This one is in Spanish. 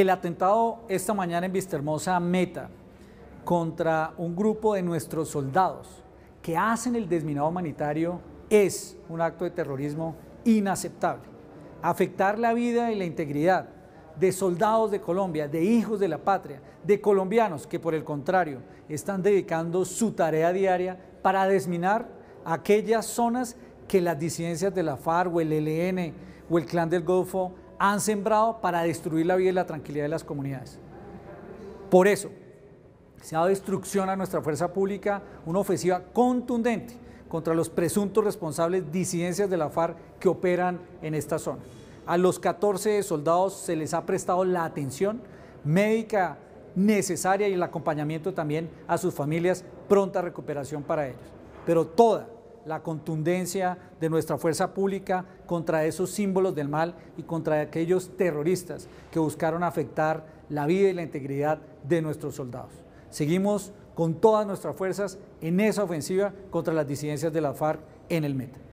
El atentado esta mañana en Vistahermosa Meta contra un grupo de nuestros soldados que hacen el desminado humanitario es un acto de terrorismo inaceptable. Afectar la vida y la integridad de soldados de Colombia, de hijos de la patria, de colombianos que por el contrario están dedicando su tarea diaria para desminar aquellas zonas que las disidencias de la FARC o el ELN o el Clan del Golfo han sembrado para destruir la vida y la tranquilidad de las comunidades. Por eso, se ha dado destrucción a nuestra fuerza pública, una ofensiva contundente contra los presuntos responsables disidencias de la FARC que operan en esta zona. A los 14 soldados se les ha prestado la atención médica necesaria y el acompañamiento también a sus familias, pronta recuperación para ellos. Pero toda la contundencia de nuestra fuerza pública contra esos símbolos del mal y contra aquellos terroristas que buscaron afectar la vida y la integridad de nuestros soldados. Seguimos con todas nuestras fuerzas en esa ofensiva contra las disidencias de la FARC en el Meta.